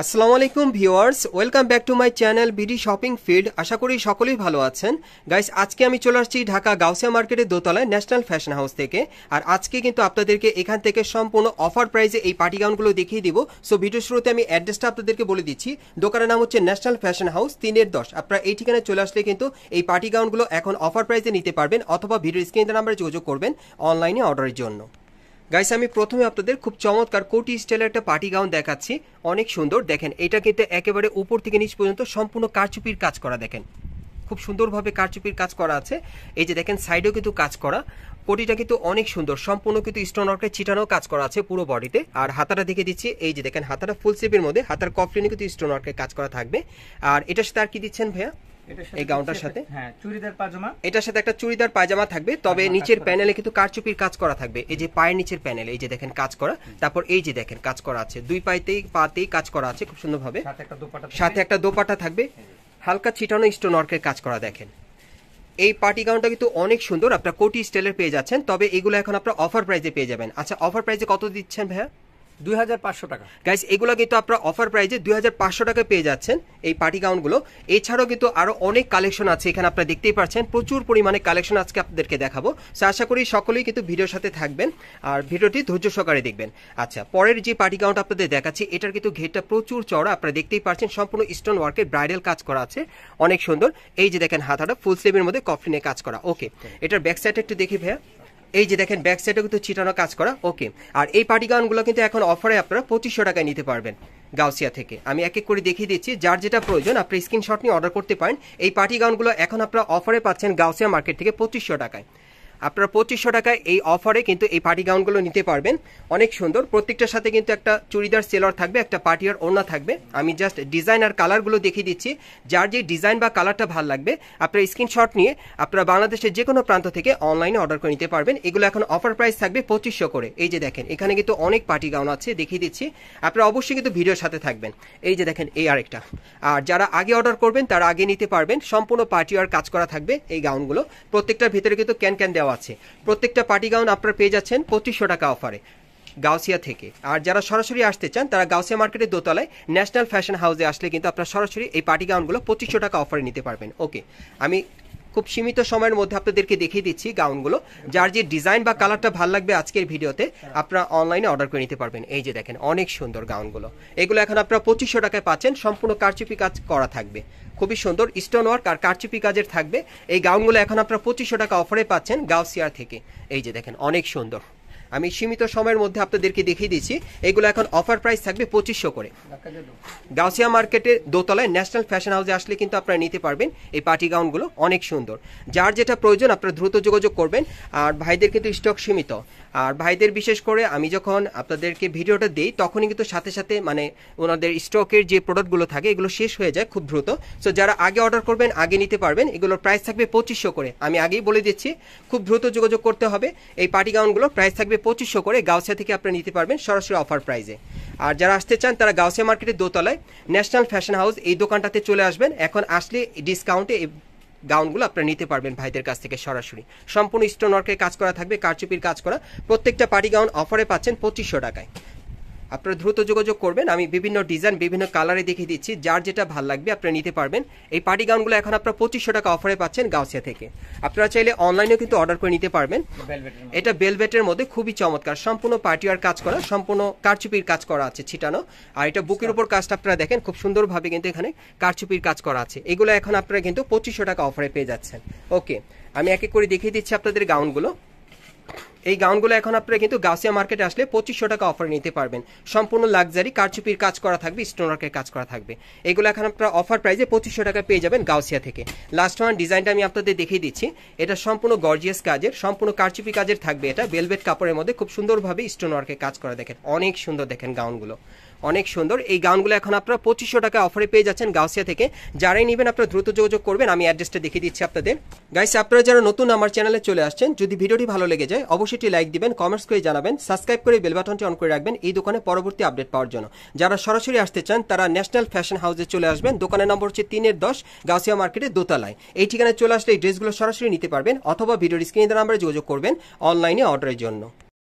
আসসালামু আলাইকুম viewers welcome back to my channel BD shopping field আশা করি সকলেই ভালো আছেন গাইস আজকে আমি চলে আসছি ঢাকা গাউসিয়া মার্কেটের দোতলায় ন্যাশনাল ফ্যাশন হাউস থেকে আর আজকে কিন্তু আপনাদেরকে এখান থেকে সম্পূর্ণ অফার প্রাইসে এই পার্টি গাউনগুলো দেখিয়ে দিব সো ভিডিও শুরুতে আমি অ্যাড্রেসটা আপনাদেরকে বলে দিচ্ছি দোকানের নাম হচ্ছে ন্যাশনাল ফ্যাশন হাউস তিনের দশ আপনারা এই ঠিকানায় চলে আসলে কিন্তু এই পার্টি গাউনগুলো এখন অফার প্রাইসে নিতে পারবেন অথবা ভিডিও স্ক্রিনের নাম্বারে যোগাযোগ করবেন অনলাইনে অর্ডারের জন্য গাইস আমি প্রথমে আপনাদের খুব চমৎকার কোটি স্টাইলের একটা পার্টি গাউন দেখাচ্ছি অনেক সুন্দর দেখেন এটা কিন্তু একেবারে উপর থেকে নিচ পর্যন্ত সম্পূর্ণ কারচুপির কাজ করা দেখেন খুব সুন্দরভাবে কারচুপির কাজ করা আছে এই যে দেখেন সাইডেও কিন্তু কাজ করা পটিটা কিন্তু অনেক সুন্দর সম্পূর্ণ কিন্তু স্টোন ওয়ার্কে চিটানো কাজ করা আছে পুরো বডিতে আর হাতাটা দেখে দিচ্ছি এই যে দেখেন হাতাটা ফুল সেপের মধ্যে হাতার কফলিনে কিন্তু স্টোন ওয়ার্কে কাজ করা থাকবে আর এটার সাথে আর কি দিচ্ছেন ভাইয়া এই গাউনটার ইয়ে সাথে হ্যাঁ, চুড়িদার পাজামা এটার সাথে একটা চুড়িদার পাজামা থাকবে তবে নিচের প্যানেলে কিন্তু কারচুপির কাজ করা থাকবে এই যে পায়ের নিচের প্যানেলে এই যে দেখেন কাজ করা তারপর এই যে দেখেন কাজ করা আছে দুই পায়েতেই পাতেই কাজ করা আছে খুব সুন্দরভাবে সাথে একটা দোপাটা থাকবে হালকা ছিটানো স্টোন অর্কের কাজ করা দেখেন এই পার্টি গাউনটা কিন্তু অনেক সুন্দর আপনার কোটি স্টাইলের পেয়ে যাচ্ছেন তবে এগুলো এখন আপনার অফার প্রাইজে পেয়ে যাবেন আচ্ছা অফার প্রাইজে কত দিচ্ছেন ভাইয়া 2500 টাকা গাইস এগুলো কিন্তু আপনারা অফার প্রাইজে 2500 টাকা পেয়ে যাচ্ছেন এই পার্টি গাউনগুলো এছাড়াও কিন্তু আরো অনেক কালেকশন আছে এখানে আপনারা দেখতেই পাচ্ছেন প্রচুর পরিমাণে কালেকশন আজকে আপনাদেরকে দেখাবো সো আশা করি সকলেই কিন্তু ভিডিওর সাথে থাকবেন আর ভিডিওটি ধৈর্য সহকারে দেখবেন আচ্ছা পরের যে পার্টি গাউনটা আপনাদের দেখাচ্ছি এটার কিন্তু ঘেরটা প্রচুর চড়া আপনারা দেখতেই পাচ্ছেন সম্পূর্ণ স্টোন ওয়ার্কের ব্রাইডাল কাজ করা আছে অনেক সুন্দর এই যে দেখেন হাতাটা ফুল স্লিভের মধ্যে কফলিনে কাজ করা ওকে এটার ব্যাক সাইডটা একটু দেখি ভাইয়া এই যে দেখেন ব্যাক সাইডে কিন্তু চিটানো কাজ করা ওকে আর এই পার্টি গাউনগুলো কিন্তু এখন অফারে আপনারা পঁচিশশো টাকায় নিতে পারবেন গাউসিয়া থেকে আমি এক এক করে দেখিয়ে দিচ্ছি যার যেটা প্রয়োজন আপনি স্ক্রিনশট নিয়ে অর্ডার করতে পারেন এই পার্টি গাউনগুলো এখন আপনারা অফারে পাচ্ছেন গাউসিয়া মার্কেট থেকে পঁচিশশো টাকায় আপনারা পঁচিশশো টাকায় এই অফারে কিন্তু এই পার্টি গাউনগুলো নিতে পারবেন অনেক সুন্দর প্রত্যেকটার সাথে কিন্তু একটা চুড়িদার সেলর থাকবে একটা পার্টিয়ার ওড়না থাকবে আমি জাস্ট ডিজাইন আর কালারগুলো দেখিয়ে দিচ্ছি যার যে ডিজাইন বা কালারটা ভাল লাগবে আপনারা স্ক্রিনশট নিয়ে আপনারা বাংলাদেশের যে কোনো প্রান্ত থেকে অনলাইনে অর্ডার করে নিতে পারবেন এগুলো এখন অফার প্রাইস থাকবে পঁচিশশো করে এই যে দেখেন এখানে কিন্তু অনেক পার্টি গাউন আছে দেখিয়ে দিচ্ছি আপনারা অবশ্যই কিন্তু ভিডিওর সাথে থাকবেন এই যে দেখেন এই আরেকটা আর যারা আগে অর্ডার করবেন তারা আগে নিতে পারবেন সম্পূর্ণ পার্টিওয়ার কাজ করা থাকবে এই গাউনগুলো প্রত্যেকটার ভিতরে কিন্তু ক্যান ক্যান দেওয়া আছে প্রত্যেকটা পার্টি গাউন আপনারা পেয়ে যাচ্ছেন পঁচিশশো টাকা অফারে গাউসিয়া থেকে আর যারা সরাসরি আসতে চান তারা গাউসিয়া মার্কেটের দোতলায় ন্যাশনাল ফ্যাশন হাউসে আসলে কিন্তু আপনারা সরাসরি এই পার্টি গাউনগুলো পঁচিশশো টাকা অফারে নিতে পারবেন ওকে আমি খুব সীমিত সময়ের মধ্যে আপনাদেরকে দেখিয়ে দিচ্ছি গাউনগুলো যার যে ডিজাইন বা কালারটা ভাল লাগবে আজকের ভিডিওতে আপনারা অনলাইনে অর্ডার করে নিতে পারবেন এই যে দেখেন অনেক সুন্দর গাউনগুলো এগুলো এখন আপনারা পঁচিশশো টাকায় পাচ্ছেন সম্পূর্ণ কারচুপি কাজ করা থাকবে খুবই সুন্দর স্টোন ওয়ার্ক আর কারচুপি কাজের থাকবে এই গাউনগুলো এখন আপনারা পঁচিশশো টাকা অফারে পাচ্ছেন গাউসিয়ার থেকে এই যে দেখেন অনেক সুন্দর আমি সীমিত সময়ের মধ্যে আপনাদেরকে দেখিয়ে দিচ্ছি এগুলো এখন অফার প্রাইস থাকবে পঁচিশশো করে গাউসিয়া মার্কেটের দোতলায় ন্যাশনাল ফ্যাশন হাউসে আসলে কিন্তু আপনারা নিতে পারবেন এই পার্টি গাউনগুলো অনেক সুন্দর যার যেটা প্রয়োজন আপনারা দ্রুত যোগাযোগ করবেন আর ভাইদের কিন্তু স্টক সীমিত আর ভাইদের বিশেষ করে আমি যখন আপনাদেরকে ভিডিওটা দিই তখনই কিন্তু সাথে সাথে মানে ওনাদের স্টকের যে প্রোডাক্টগুলো থাকে এগুলো শেষ হয়ে যায় খুব দ্রুত সো যারা আগে অর্ডার করবেন আগে নিতে পারবেন এগুলোর প্রাইস থাকবে পঁচিশশো করে আমি আগেই বলে দিচ্ছি খুব দ্রুত যোগাযোগ করতে হবে এই পার্টি গাউনগুলোর প্রাইস থাকবে পঁচিশশো করে গাউসিয়া থেকে আপনারা নিতে পারবেন সরাসরি অফার প্রাইজে আর যারা আসতে চান তারা গাউসিয়া মার্কেটের দোতলায় ন্যাশনাল ফ্যাশন হাউস এই দোকানটাতে চলে আসবেন এখন আসলে ডিসকাউন্টে গাউনগুলো আপনারা নিতে পারবেন ভাইদের কাছ থেকে সরাসরি সম্পূর্ণ স্টোন ওয়ার্কের কাজ করা থাকবে কারচুপির কাজ করা প্রত্যেকটা পার্টি গাউন অফারে পাচ্ছেন পঁচিশশো টাকায় আপনারা দ্রুত যোগাযোগ করবেন আমি বিভিন্ন ডিজাইন বিভিন্ন কালারে দেখিয়ে দিচ্ছি যার যেটা ভাল লাগবে আপনারা নিতে পারবেন এই পার্টি গাউনগুলো এখন আপনারা পঁচিশশো টাকা অফারে পাচ্ছেন গাউসিয়া থেকে আপনারা চাইলে অনলাইনেও কিন্তু অর্ডার করে নিতে পারবেন এটা বেলভেটের মধ্যে খুবই চমৎকার সম্পূর্ণ পার্টিওয়ার কাজ করা সম্পূর্ণ কারচুপির কাজ করা আছে ছিটানো আর এটা বুকের উপর আচ্ছা। কাজটা আপনারা দেখেন খুব সুন্দরভাবে কিন্তু এখানে কারচুপির কাজ করা আছে এগুলো এখন আপনারা কিন্তু পঁচিশশো টাকা অফারে পেয়ে যাচ্ছেন ওকে আমি এক এক করে দেখিয়ে দিচ্ছি আপনাদের গাউনগুলো এই গাউনগুলো এখন আপনারা কিন্তু গাউসিয়া মার্কেটে আসলে পঁচিশশো টাকা অফারে নিতে পারবেন সম্পূর্ণ লাক্সারি কারচুপির কাজ করা থাকবে স্টোনার্কের কাজ করা থাকবে এগুলো এখন আপনারা অফার প্রাইসে পঁচিশশো টাকা পেয়ে যাবেন গাউসিয়া থেকে লাস্ট ওয়ান ডিজাইনটা আমি আপনাদের দেখিয়ে দিচ্ছি এটা সম্পূর্ণ গর্জিয়াস কাজের সম্পূর্ণ কারচুপি কাজের থাকবে এটা বেলভেট কাপড়ের মধ্যে খুব সুন্দরভাবে স্টোনওয়ার্কে কাজ করা দেখেন অনেক সুন্দর দেখেন গাউনগুলো অনেক সুন্দর এই গাউনগুলো এখন আপনারা পঁচিশশো টাকা অফারে পেয়ে যাচ্ছেন গাউসিয়া থেকে যারাই নেবেন আপনারা দ্রুত যোগাযোগ করবেন আমি অ্যাড্রেসটা দেখিয়ে দিচ্ছি আপনাদের গাইস আপনারা যারা নতুন আমার চ্যানেলে চলে আসছেন যদি ভিডিওটি ভালো লেগে যায় অবশ্যই একটি লাইক দিবেন কমেন্টস করে জানাবেন সাবস্ক্রাইব করে বেল বাটনটি অন করে রাখবেন এই দোকানে পরবর্তী আপডেট পাওয়ার জন্য যারা সরাসরি আসতে চান তারা ন্যাশনাল ফ্যাশন হাউসে চলে আসবেন দোকানের নম্বর হচ্ছে তিনের দশ গাউসিয়া মার্কেটে দোতলায় এই ঠিকানায় চলে আসলে এই ড্রেসগুলো সরাসরি নিতে পারবেন অথবা ভিডিওর স্ক্রিনের নাম্বারে যোগাযোগ করবেন অনলাইনে অর্ডারের জন্য